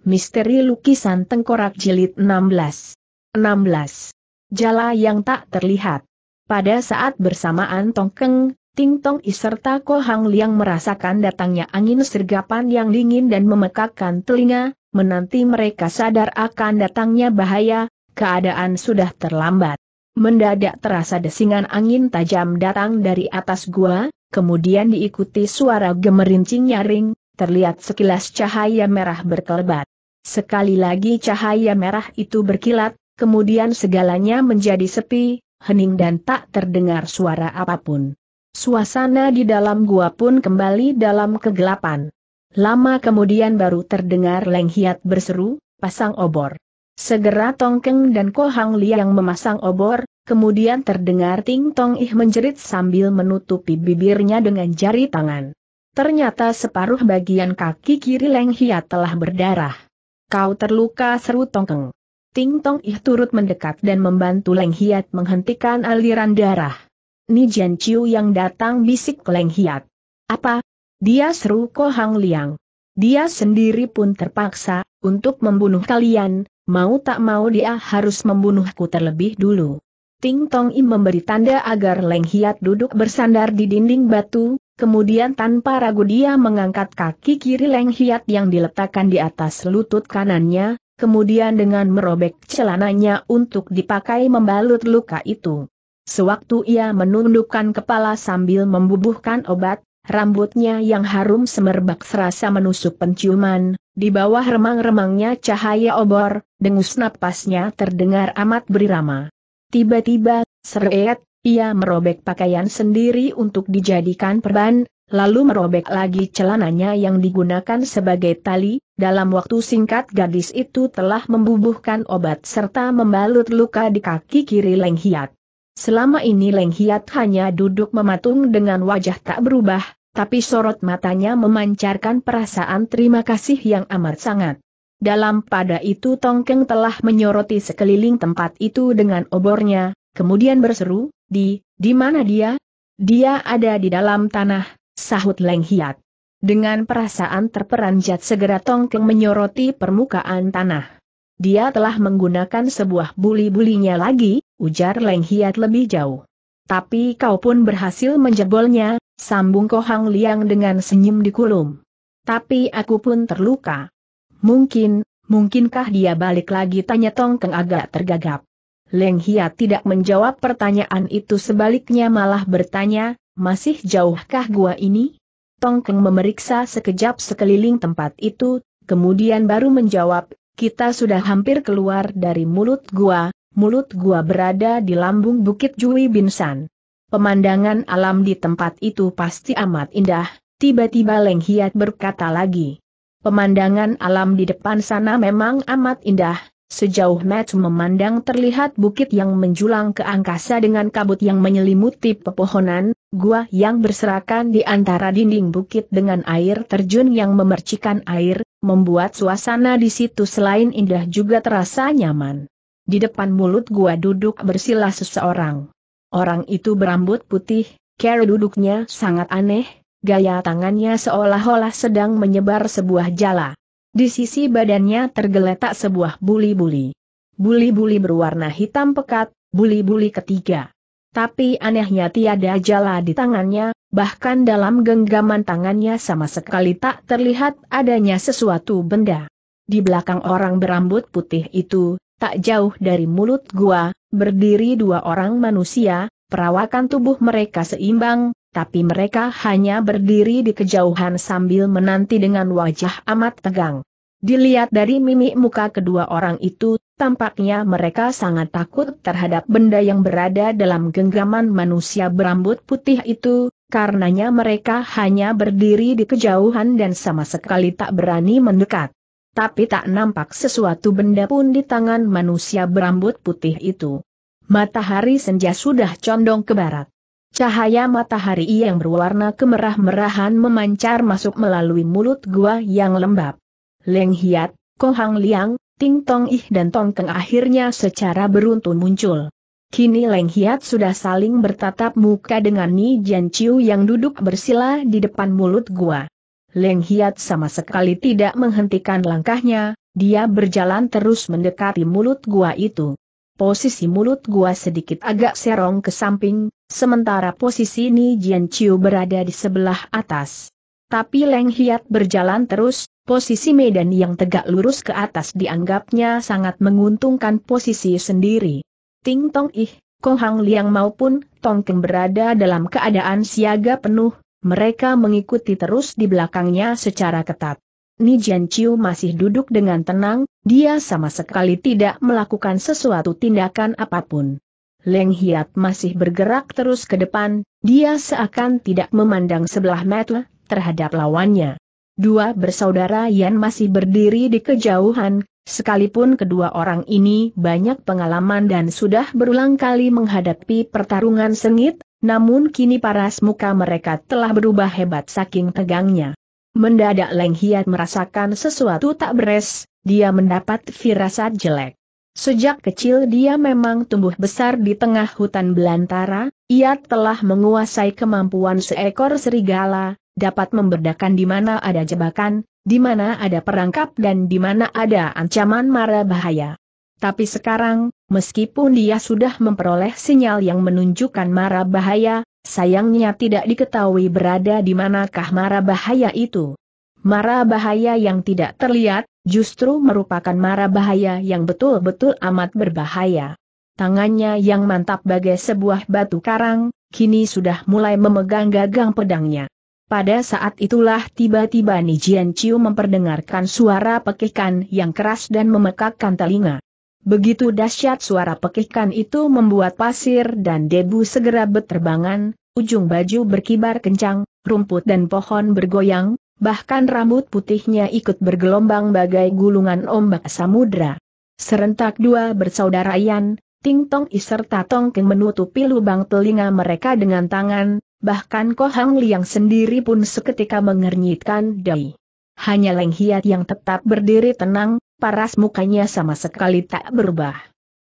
Misteri Lukisan Tengkorak Jilid 16 16. Jala yang tak terlihat Pada saat bersamaan Tongkeng, Ting Tong I Ko Hang Liang merasakan datangnya angin sergapan yang dingin dan memekakkan telinga, menanti mereka sadar akan datangnya bahaya, keadaan sudah terlambat. Mendadak terasa desingan angin tajam datang dari atas gua, kemudian diikuti suara gemerincing nyaring, terlihat sekilas cahaya merah berkelebat. Sekali lagi cahaya merah itu berkilat, kemudian segalanya menjadi sepi, hening dan tak terdengar suara apapun. Suasana di dalam gua pun kembali dalam kegelapan. Lama kemudian baru terdengar Leng Hiat berseru, pasang obor. Segera Tongkeng dan Kohang Liang memasang obor, kemudian terdengar Ting Tong Ih menjerit sambil menutupi bibirnya dengan jari tangan. Ternyata separuh bagian kaki kiri Leng Hiat telah berdarah. Kau terluka seru Tongkeng. Ting Tong Ih turut mendekat dan membantu Leng Hiat menghentikan aliran darah. Ni Jian Chiu yang datang bisik ke Leng Hiat. Apa? Dia seru Ko Hang Liang. Dia sendiri pun terpaksa, untuk membunuh kalian, mau tak mau dia harus membunuhku terlebih dulu. Ting Tong Im memberi tanda agar Leng Hiat duduk bersandar di dinding batu, Kemudian tanpa ragu dia mengangkat kaki kiri Leng Hiat yang diletakkan di atas lutut kanannya, kemudian dengan merobek celananya untuk dipakai membalut luka itu. Sewaktu ia menundukkan kepala sambil membubuhkan obat, rambutnya yang harum semerbak serasa menusuk penciuman, di bawah remang-remangnya cahaya obor, dengus napasnya terdengar amat berirama. Tiba-tiba, seret, ia merobek pakaian sendiri untuk dijadikan perban, lalu merobek lagi celananya yang digunakan sebagai tali, dalam waktu singkat gadis itu telah membubuhkan obat serta membalut luka di kaki kiri Leng Hiat. Selama ini Leng Hiat hanya duduk mematung dengan wajah tak berubah, tapi sorot matanya memancarkan perasaan terima kasih yang amat sangat. Dalam pada itu Tongkeng telah menyoroti sekeliling tempat itu dengan obornya, kemudian berseru, di, di mana dia? Dia ada di dalam tanah, sahut Leng Hiat. Dengan perasaan terperanjat segera Tongkeng menyoroti permukaan tanah. Dia telah menggunakan sebuah buli-bulinya lagi, ujar Leng Hiat lebih jauh. Tapi kau pun berhasil menjebolnya, sambung Kohang Liang dengan senyum di kulum. Tapi aku pun terluka. Mungkin, mungkinkah dia balik lagi tanya Tongkeng agak tergagap. Leng Hia tidak menjawab pertanyaan itu sebaliknya malah bertanya, masih jauhkah gua ini? Tongkeng memeriksa sekejap sekeliling tempat itu, kemudian baru menjawab, kita sudah hampir keluar dari mulut gua, mulut gua berada di lambung Bukit Jui Binsan. Pemandangan alam di tempat itu pasti amat indah, tiba-tiba Leng Hiat berkata lagi. Pemandangan alam di depan sana memang amat indah, Sejauh Matt memandang terlihat bukit yang menjulang ke angkasa dengan kabut yang menyelimuti pepohonan, gua yang berserakan di antara dinding bukit dengan air terjun yang memercikan air, membuat suasana di situ selain indah juga terasa nyaman. Di depan mulut gua duduk bersila seseorang. Orang itu berambut putih, cara duduknya sangat aneh, gaya tangannya seolah-olah sedang menyebar sebuah jala. Di sisi badannya tergeletak sebuah buli-buli. Buli-buli berwarna hitam pekat, buli-buli ketiga. Tapi anehnya tiada jala di tangannya, bahkan dalam genggaman tangannya sama sekali tak terlihat adanya sesuatu benda. Di belakang orang berambut putih itu, tak jauh dari mulut gua, berdiri dua orang manusia, perawakan tubuh mereka seimbang, tapi mereka hanya berdiri di kejauhan sambil menanti dengan wajah amat tegang. Dilihat dari mimik muka kedua orang itu, tampaknya mereka sangat takut terhadap benda yang berada dalam genggaman manusia berambut putih itu, karenanya mereka hanya berdiri di kejauhan dan sama sekali tak berani mendekat. Tapi tak nampak sesuatu benda pun di tangan manusia berambut putih itu. Matahari senja sudah condong ke barat. Cahaya matahari yang berwarna kemerah-merahan memancar masuk melalui mulut gua yang lembab. Leng Hiat, Kohang Liang, Ting Tong Ih dan Tong Keng akhirnya secara beruntun muncul. Kini Leng Hiat sudah saling bertatap muka dengan Ni Jian Chiu yang duduk bersila di depan mulut gua. Leng Hiat sama sekali tidak menghentikan langkahnya, dia berjalan terus mendekati mulut gua itu. Posisi mulut gua sedikit agak serong ke samping, sementara posisi Ni Jian Chiu berada di sebelah atas. Tapi Leng Hiat berjalan terus, posisi medan yang tegak lurus ke atas dianggapnya sangat menguntungkan posisi sendiri. Ting Tong Ih, Kong Hang Liang maupun Tong Keng berada dalam keadaan siaga penuh, mereka mengikuti terus di belakangnya secara ketat. Ni Jian Chiu masih duduk dengan tenang, dia sama sekali tidak melakukan sesuatu tindakan apapun. Leng Hiat masih bergerak terus ke depan, dia seakan tidak memandang sebelah mata terhadap lawannya. Dua bersaudara Yan masih berdiri di kejauhan, sekalipun kedua orang ini banyak pengalaman dan sudah berulang kali menghadapi pertarungan sengit, namun kini paras muka mereka telah berubah hebat saking tegangnya. Mendadak Leng Hiat merasakan sesuatu tak beres, dia mendapat firasat jelek. Sejak kecil dia memang tumbuh besar di tengah hutan belantara, ia telah menguasai kemampuan seekor serigala, dapat membedakan di mana ada jebakan, di mana ada perangkap dan di mana ada ancaman mara bahaya. Tapi sekarang, meskipun dia sudah memperoleh sinyal yang menunjukkan mara bahaya, sayangnya tidak diketahui berada di manakah mara bahaya itu. Mara bahaya yang tidak terlihat, justru merupakan mara bahaya yang betul-betul amat berbahaya. Tangannya yang mantap bagai sebuah batu karang, kini sudah mulai memegang gagang pedangnya. Pada saat itulah tiba-tiba Nijian Chiu memperdengarkan suara pekikan yang keras dan memekakkan telinga. Begitu dahsyat suara pekikan itu membuat pasir dan debu segera berterbangan, ujung baju berkibar kencang, rumput dan pohon bergoyang, bahkan rambut putihnya ikut bergelombang bagai gulungan ombak samudra. Serentak dua bersaudara Ting Tong I serta Tong Keng menutupi lubang telinga mereka dengan tangan, bahkan Ko Hang Liang sendiri pun seketika mengernyitkan dai. Hanya Leng Hiat yang tetap berdiri tenang, paras mukanya sama sekali tak berubah.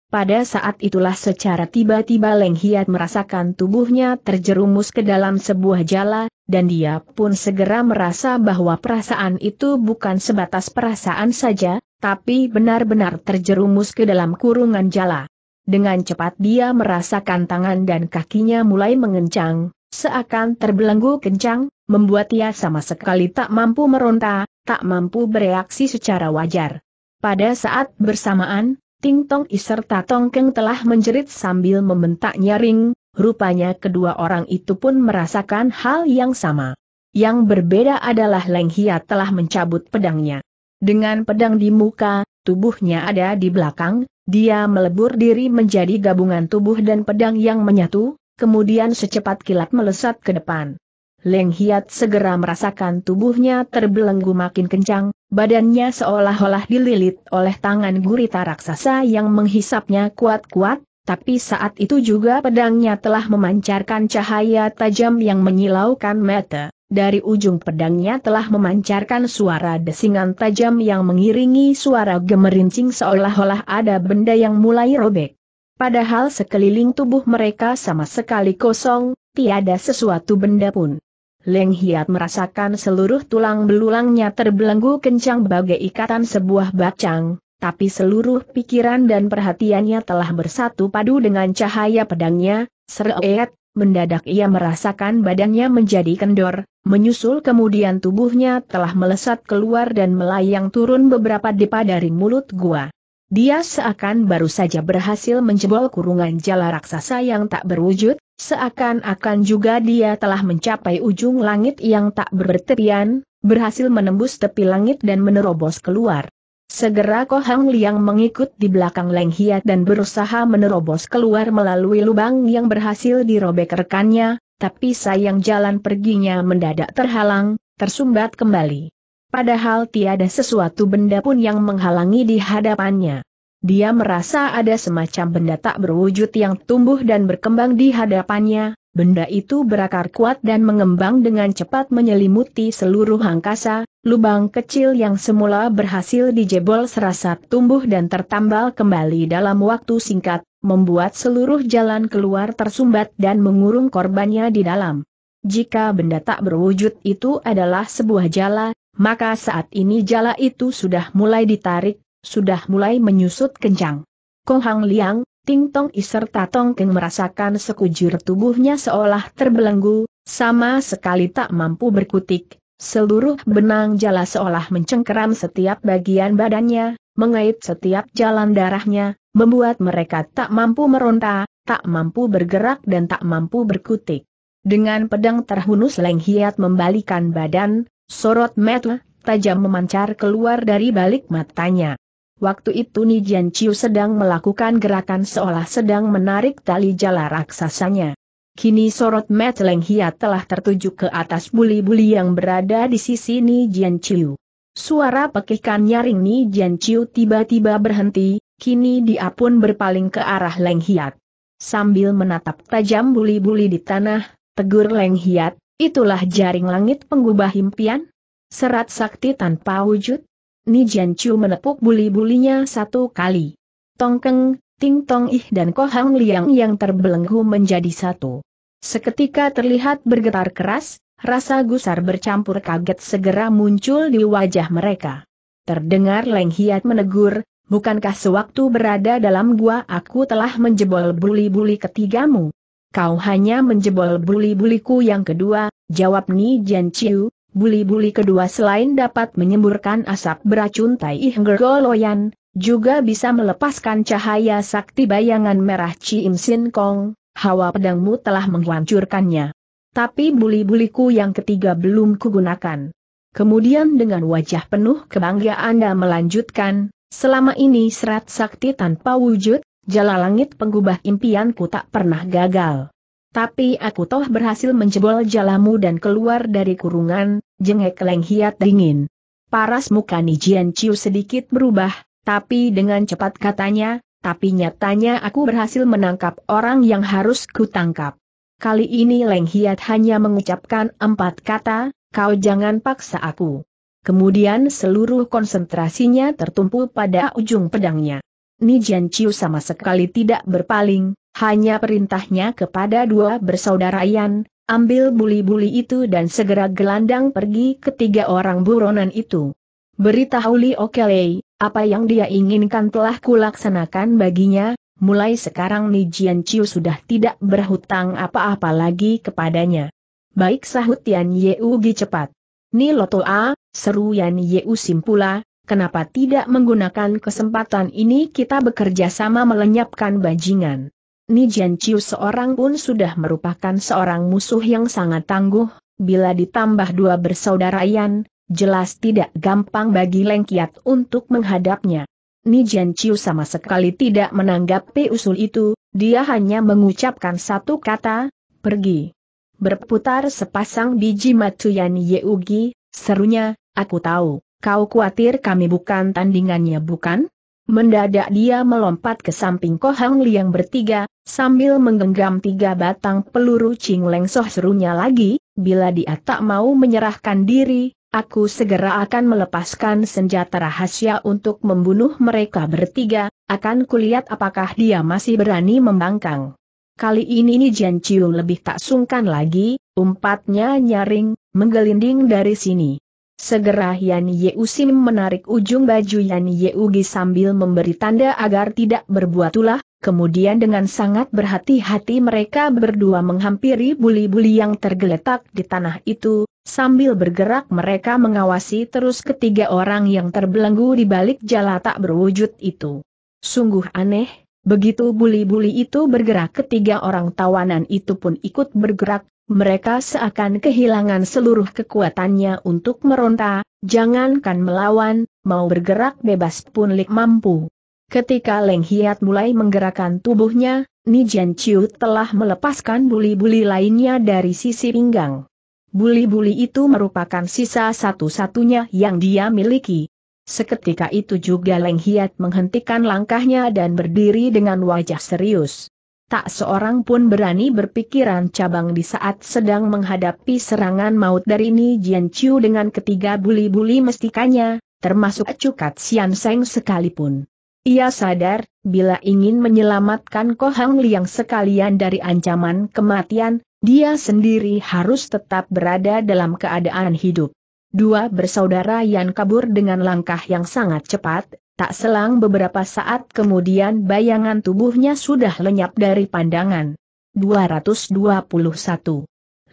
Pada saat itulah secara tiba-tiba Leng Hiat merasakan tubuhnya terjerumus ke dalam sebuah jala, dan dia pun segera merasa bahwa perasaan itu bukan sebatas perasaan saja, tapi benar-benar terjerumus ke dalam kurungan jala. Dengan cepat dia merasakan tangan dan kakinya mulai mengencang, seakan terbelenggu kencang, membuat ia sama sekali tak mampu meronta, tak mampu bereaksi secara wajar. Pada saat bersamaan, Ting Tong Iserta Tong Keng telah menjerit sambil membentak nyaring, Rupanya kedua orang itu pun merasakan hal yang sama. Yang berbeda adalah Leng Hia telah mencabut pedangnya. Dengan pedang di muka, tubuhnya ada di belakang, dia melebur diri menjadi gabungan tubuh dan pedang yang menyatu, kemudian secepat kilat melesat ke depan. Leng Hiat segera merasakan tubuhnya terbelenggu makin kencang, badannya seolah-olah dililit oleh tangan gurita raksasa yang menghisapnya kuat-kuat, tapi saat itu juga pedangnya telah memancarkan cahaya tajam yang menyilaukan mata. Dari ujung pedangnya telah memancarkan suara desingan tajam yang mengiringi suara gemerincing seolah-olah ada benda yang mulai robek. Padahal sekeliling tubuh mereka sama sekali kosong, tiada sesuatu benda pun. Leng Hiat merasakan seluruh tulang belulangnya terbelenggu kencang bagai ikatan sebuah bacang, tapi seluruh pikiran dan perhatiannya telah bersatu padu dengan cahaya pedangnya, seret, mendadak ia merasakan badannya menjadi kendor, menyusul kemudian tubuhnya telah melesat keluar dan melayang turun beberapa depa dari mulut gua. Dia seakan baru saja berhasil menjebol kurungan jala raksasa yang tak berwujud, seakan-akan juga dia telah mencapai ujung langit yang tak berteriak, berhasil menembus tepi langit dan menerobos keluar. Segera Ko Hang Liang mengikut di belakang Leng Hiat dan berusaha menerobos keluar melalui lubang yang berhasil dirobek rekannya, tapi sayang jalan perginya mendadak terhalang, tersumbat kembali. Padahal tiada sesuatu benda pun yang menghalangi di hadapannya. Dia merasa ada semacam benda tak berwujud yang tumbuh dan berkembang di hadapannya, Benda itu berakar kuat dan mengembang dengan cepat menyelimuti seluruh angkasa, lubang kecil yang semula berhasil dijebol serasa tumbuh dan tertambal kembali dalam waktu singkat, membuat seluruh jalan keluar tersumbat dan mengurung korbannya di dalam. Jika benda tak berwujud itu adalah sebuah jala, maka saat ini jala itu sudah mulai ditarik, sudah mulai menyusut kencang. Kohang Liang, Ting Tong I serta Tong Keng merasakan sekujur tubuhnya seolah terbelenggu, sama sekali tak mampu berkutik, seluruh benang jala seolah mencengkeram setiap bagian badannya, mengait setiap jalan darahnya, membuat mereka tak mampu meronta, tak mampu bergerak dan tak mampu berkutik. Dengan pedang terhunus Leng Hiat membalikan badan, sorot mata tajam memancar keluar dari balik matanya. Waktu itu Jian Chiu sedang melakukan gerakan seolah sedang menarik tali jala raksasanya. Kini sorot Matt Leng Hia telah tertuju ke atas buli-buli yang berada di sisi Jian Chiu. Suara pekikan nyaring Jian Chiu tiba-tiba berhenti, kini dia pun berpaling ke arah Leng Hiat. Sambil menatap tajam buli-buli di tanah, tegur Leng Hiat, itulah jaring langit penggubah impian? Serat sakti tanpa wujud? Jian Chu menepuk buli-bulinya satu kali. Tongkeng, Ting Tong Ih dan Kohang Liang yang terbelenggu menjadi satu. Seketika terlihat bergetar keras, rasa gusar bercampur kaget segera muncul di wajah mereka. Terdengar Leng Hiat menegur, bukankah sewaktu berada dalam gua aku telah menjebol buli-buli ketigamu? Kau hanya menjebol buli-buliku yang kedua, jawab Ni Jian Chu, buli-buli kedua selain dapat menyemburkan asap beracun Tai Goloyan, juga bisa melepaskan cahaya sakti bayangan merah Chiim Sin Kong, hawa pedangmu telah menghancurkannya. Tapi buli-buliku yang ketiga belum kugunakan. Kemudian dengan wajah penuh kebanggaan Anda melanjutkan, selama ini serat sakti tanpa wujud, jala langit penggubah impianku tak pernah gagal. Tapi aku toh berhasil menjebol jalamu dan keluar dari kurungan, Jengek Leng Hiat dingin. Paras muka Nijian Ciu sedikit berubah, tapi dengan cepat katanya, tapi nyatanya aku berhasil menangkap orang yang harus kutangkap. Kali ini Leng Hiat hanya mengucapkan empat kata, kau jangan paksa aku. Kemudian seluruh konsentrasinya tertumpu pada ujung pedangnya. Nijian Ciu sama sekali tidak berpaling, hanya perintahnya kepada dua bersaudara Yan, Ambil buli-buli itu dan segera gelandang pergi ke tiga orang buronan itu. Beritahu Li Okelei, apa yang dia inginkan telah kulaksanakan baginya, mulai sekarang Nijian Chiu sudah tidak berhutang apa-apa lagi kepadanya. Baik sahut Yan Ugi cepat. Ni Loto A, seru Yan U Simpula, kenapa tidak menggunakan kesempatan ini kita bekerja sama melenyapkan bajingan. Nijian Chiu seorang pun sudah merupakan seorang musuh yang sangat tangguh, bila ditambah dua bersaudara Yan, jelas tidak gampang bagi Leng Kiat untuk menghadapnya. Nijian Chiu sama sekali tidak menanggapi usul itu, dia hanya mengucapkan satu kata, pergi. Berputar sepasang biji matu Yan Yeugi, serunya, aku tahu, kau khawatir kami bukan tandingannya bukan? Mendadak dia melompat ke samping Kohang Liang bertiga, sambil menggenggam tiga batang peluru Ching Leng Soh serunya lagi, bila dia tak mau menyerahkan diri, aku segera akan melepaskan senjata rahasia untuk membunuh mereka bertiga, akan kulihat apakah dia masih berani membangkang. Kali ini Ni Jian Chiu lebih tak sungkan lagi, umpatnya nyaring, menggelinding dari sini. Segera Yan Usim menarik ujung baju Yan Ugi sambil memberi tanda agar tidak berbuat ulah, kemudian dengan sangat berhati-hati mereka berdua menghampiri buli-buli yang tergeletak di tanah itu, sambil bergerak mereka mengawasi terus ketiga orang yang terbelenggu di balik jala tak berwujud itu. Sungguh aneh, begitu buli-buli itu bergerak ketiga orang tawanan itu pun ikut bergerak, mereka seakan kehilangan seluruh kekuatannya untuk meronta, jangankan melawan, mau bergerak bebas pun Lik mampu. Ketika Leng Hiat mulai menggerakkan tubuhnya, Nijian Chiu telah melepaskan buli-buli lainnya dari sisi pinggang. Buli-buli itu merupakan sisa satu-satunya yang dia miliki. Seketika itu juga Leng Hiat menghentikan langkahnya dan berdiri dengan wajah serius tak seorang pun berani berpikiran cabang di saat sedang menghadapi serangan maut dari Ni Jian Chiu dengan ketiga buli-buli mestikanya, termasuk Cukat Sian Seng sekalipun. Ia sadar, bila ingin menyelamatkan Kohang Liang sekalian dari ancaman kematian, dia sendiri harus tetap berada dalam keadaan hidup dua bersaudara yang kabur dengan langkah yang sangat cepat, tak selang beberapa saat kemudian bayangan tubuhnya sudah lenyap dari pandangan. 221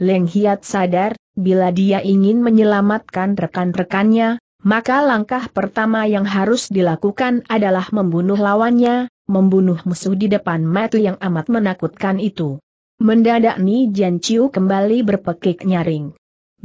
Leng Hiat sadar, bila dia ingin menyelamatkan rekan-rekannya, maka langkah pertama yang harus dilakukan adalah membunuh lawannya, membunuh musuh di depan mata yang amat menakutkan itu. Mendadak Ni Jian Chiu kembali berpekik nyaring.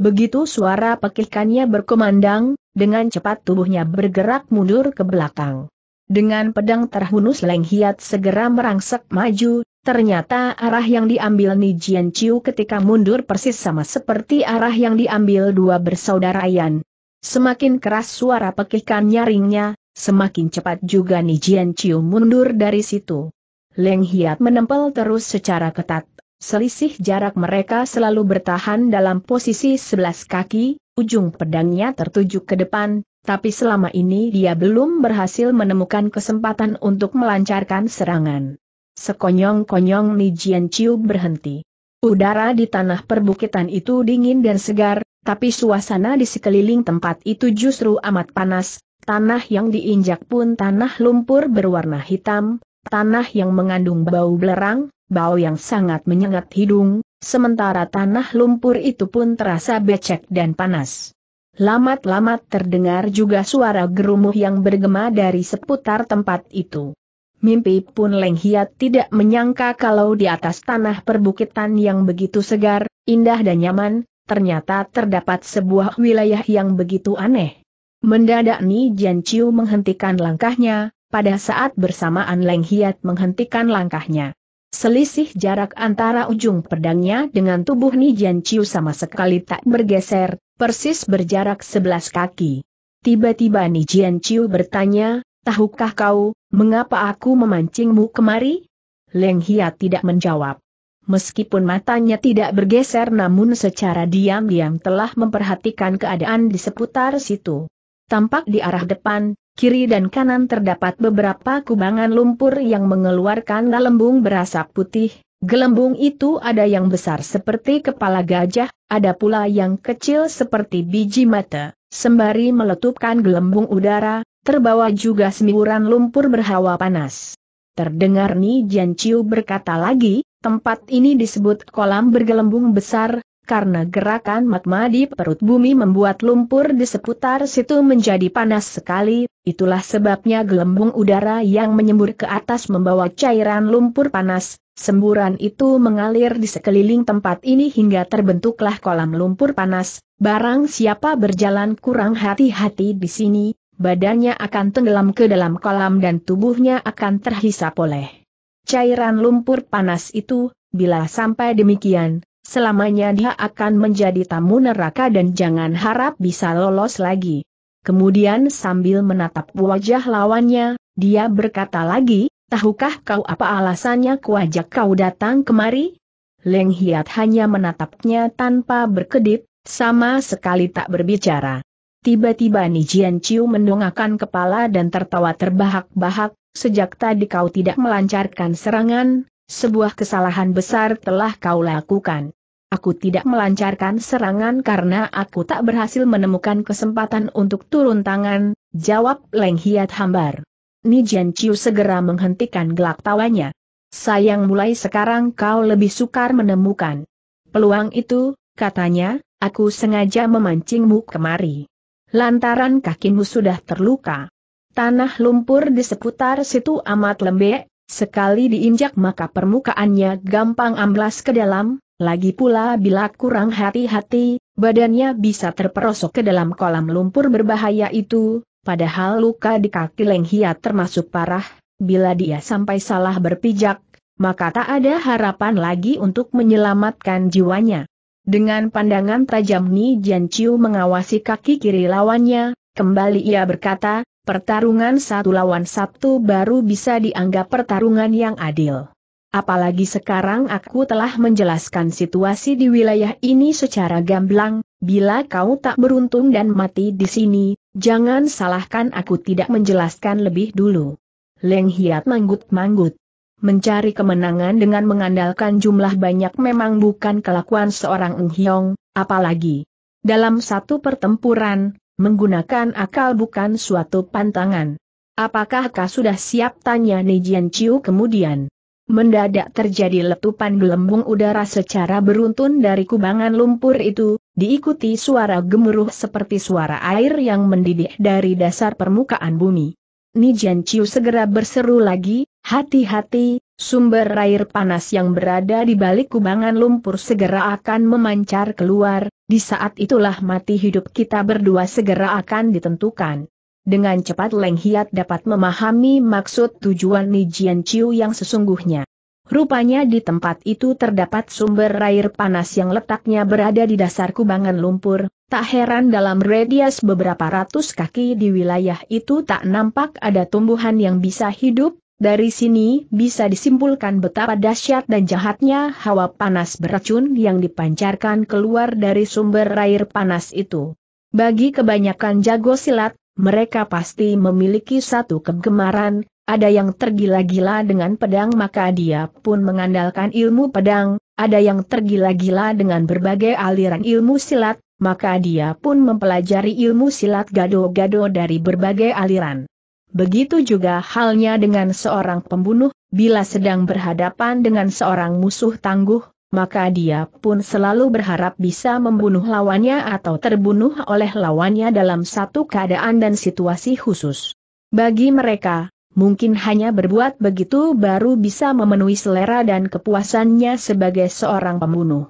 Begitu suara pekikannya berkumandang, dengan cepat tubuhnya bergerak mundur ke belakang. Dengan pedang terhunus Leng Hiat segera merangsek maju, ternyata arah yang diambil Nijian Chiu ketika mundur persis sama seperti arah yang diambil dua bersaudara Yan. Semakin keras suara pekikan nyaringnya, semakin cepat juga Nijian Chiu mundur dari situ. Leng Hiat menempel terus secara ketat. Selisih jarak mereka selalu bertahan dalam posisi sebelas kaki, ujung pedangnya tertuju ke depan, tapi selama ini dia belum berhasil menemukan kesempatan untuk melancarkan serangan. Sekonyong-konyong Ni Jian Chiu berhenti. Udara di tanah perbukitan itu dingin dan segar, tapi suasana di sekeliling tempat itu justru amat panas, tanah yang diinjak pun tanah lumpur berwarna hitam, tanah yang mengandung bau belerang, bau yang sangat menyengat hidung, sementara tanah lumpur itu pun terasa becek dan panas. Lamat-lamat terdengar juga suara gerumuh yang bergema dari seputar tempat itu. Mimpi pun Leng Hiat tidak menyangka kalau di atas tanah perbukitan yang begitu segar, indah dan nyaman, ternyata terdapat sebuah wilayah yang begitu aneh. Mendadak Ni Jian Chiu menghentikan langkahnya, pada saat bersamaan Leng Hiat menghentikan langkahnya. Selisih jarak antara ujung pedangnya dengan tubuh Nijian Chiu sama sekali tak bergeser, persis berjarak sebelas kaki. Tiba-tiba Nijian Chiu bertanya, tahukah kau, mengapa aku memancingmu kemari? Leng Hia tidak menjawab. Meskipun matanya tidak bergeser namun secara diam-diam telah memperhatikan keadaan di seputar situ. Tampak di arah depan, kiri dan kanan terdapat beberapa kubangan lumpur yang mengeluarkan gelembung berasap putih, gelembung itu ada yang besar seperti kepala gajah, ada pula yang kecil seperti biji mata, sembari meletupkan gelembung udara, terbawa juga semburan lumpur berhawa panas. Terdengar Ni Jianqiu berkata lagi, tempat ini disebut kolam bergelembung besar, karena gerakan magma di perut bumi membuat lumpur di seputar situ menjadi panas sekali, itulah sebabnya gelembung udara yang menyembur ke atas membawa cairan lumpur panas, semburan itu mengalir di sekeliling tempat ini hingga terbentuklah kolam lumpur panas, barang siapa berjalan kurang hati-hati di sini, badannya akan tenggelam ke dalam kolam dan tubuhnya akan terhisap oleh cairan lumpur panas itu, bila sampai demikian, selamanya dia akan menjadi tamu neraka dan jangan harap bisa lolos lagi. Kemudian sambil menatap wajah lawannya, dia berkata lagi, tahukah kau apa alasannya kuajak kau datang kemari? Leng Hiat hanya menatapnya tanpa berkedip, sama sekali tak berbicara. Tiba-tiba Nijian Chiu mendongakkan kepala dan tertawa terbahak-bahak, sejak tadi kau tidak melancarkan serangan, sebuah kesalahan besar telah kau lakukan. Aku tidak melancarkan serangan karena aku tak berhasil menemukan kesempatan untuk turun tangan, jawab Leng Hiat hambar. Nijian Chiu segera menghentikan gelak tawanya. Sayang mulai sekarang kau lebih sukar menemukan. Peluang itu, katanya, aku sengaja memancingmu kemari. Lantaran kakimu sudah terluka. Tanah lumpur di seputar situ amat lembek, sekali diinjak maka permukaannya gampang amblas ke dalam, lagi pula bila kurang hati-hati, badannya bisa terperosok ke dalam kolam lumpur berbahaya itu, padahal luka di kaki Leng termasuk parah, bila dia sampai salah berpijak, maka tak ada harapan lagi untuk menyelamatkan jiwanya. Dengan pandangan tajam Ni Jian Chiu mengawasi kaki kiri lawannya, kembali ia berkata, pertarungan satu lawan satu baru bisa dianggap pertarungan yang adil. Apalagi sekarang aku telah menjelaskan situasi di wilayah ini secara gamblang, bila kau tak beruntung dan mati di sini, jangan salahkan aku tidak menjelaskan lebih dulu. Leng Hiat manggut-manggut. Mencari kemenangan dengan mengandalkan jumlah banyak memang bukan kelakuan seorang Ung Hiong, apalagi dalam satu pertempuran, menggunakan akal bukan suatu pantangan. Apakah kau sudah siap tanya Nijian Chiu kemudian? Mendadak terjadi letupan gelembung udara secara beruntun dari kubangan lumpur itu, diikuti suara gemuruh seperti suara air yang mendidih dari dasar permukaan bumi. Nijian Ciu segera berseru lagi, hati-hati, sumber air panas yang berada di balik kubangan lumpur segera akan memancar keluar, di saat itulah mati hidup kita berdua segera akan ditentukan. Dengan cepat Leng Hiat dapat memahami maksud tujuan Nijian Jian Chiu yang sesungguhnya. Rupanya di tempat itu terdapat sumber air panas yang letaknya berada di dasar kubangan lumpur, tak heran dalam radius beberapa ratus kaki di wilayah itu tak nampak ada tumbuhan yang bisa hidup, dari sini bisa disimpulkan betapa dahsyat dan jahatnya hawa panas beracun yang dipancarkan keluar dari sumber air panas itu. Bagi kebanyakan jago silat, mereka pasti memiliki satu kegemaran, ada yang tergila-gila dengan pedang maka dia pun mengandalkan ilmu pedang, ada yang tergila-gila dengan berbagai aliran ilmu silat, maka dia pun mempelajari ilmu silat gado-gado dari berbagai aliran. Begitu juga halnya dengan seorang pembunuh, bila sedang berhadapan dengan seorang musuh tangguh, maka dia pun selalu berharap bisa membunuh lawannya atau terbunuh oleh lawannya dalam satu keadaan dan situasi khusus. Bagi mereka, mungkin hanya berbuat begitu baru bisa memenuhi selera dan kepuasannya sebagai seorang pembunuh.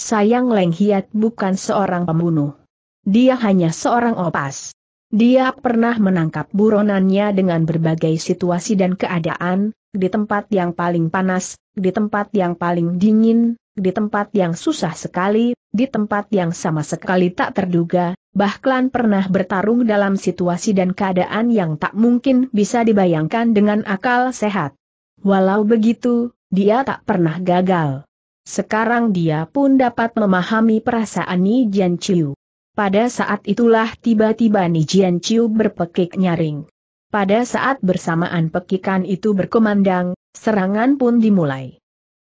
Sayang Leng Hiat bukan seorang pembunuh. Dia hanya seorang opas. Dia pernah menangkap buronannya dengan berbagai situasi dan keadaan, di tempat yang paling panas, di tempat yang paling dingin, di tempat yang susah sekali, di tempat yang sama sekali tak terduga, bahkan pernah bertarung dalam situasi dan keadaan yang tak mungkin bisa dibayangkan dengan akal sehat. Walau begitu, dia tak pernah gagal. Sekarang dia pun dapat memahami perasaan Ni Jian Chiu. Pada saat itulah tiba-tiba Ni Jian Chiu berpekik nyaring. Pada saat bersamaan pekikan itu berkumandang, Serangan pun dimulai.